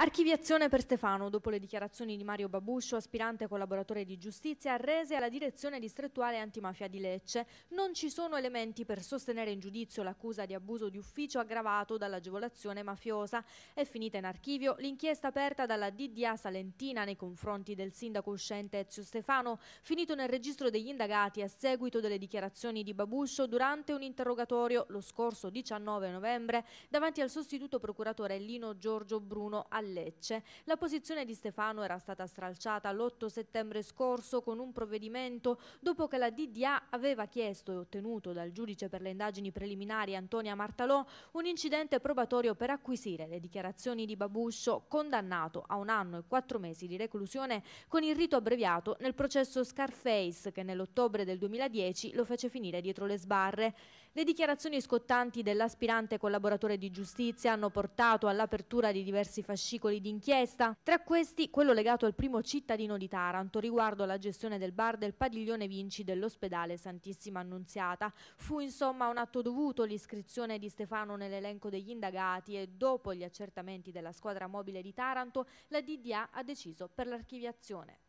Archiviazione per Stefano, dopo le dichiarazioni di Mario Babuscio, aspirante collaboratore di giustizia, rese alla direzione distrettuale antimafia di Lecce. Non ci sono elementi per sostenere in giudizio l'accusa di abuso di ufficio aggravato dall'agevolazione mafiosa. È finita in archivio l'inchiesta aperta dalla DDA Salentina nei confronti del sindaco uscente Ezio Stefano, finito nel registro degli indagati a seguito delle dichiarazioni di Babuscio durante un interrogatorio lo scorso 19 novembre davanti al sostituto procuratore Lino Giorgio Bruno a Lecce. La posizione di Stefano era stata stralciata l'8 settembre scorso con un provvedimento dopo che la DDA aveva chiesto e ottenuto dal giudice per le indagini preliminari Antonia Martalò un incidente probatorio per acquisire le dichiarazioni di Babuscio condannato a un anno e quattro mesi di reclusione con il rito abbreviato nel processo Scarface che nell'ottobre del 2010 lo fece finire dietro le sbarre. Le dichiarazioni scottanti dell'aspirante collaboratore di giustizia hanno portato all'apertura di diversi fascicoli d'inchiesta, tra questi quello legato al primo cittadino di Taranto riguardo alla gestione del bar del padiglione Vinci dell'ospedale Santissima Annunziata. Fu insomma un atto dovuto l'iscrizione di Stefano nell'elenco degli indagati e dopo gli accertamenti della squadra mobile di Taranto la DDA ha deciso per l'archiviazione.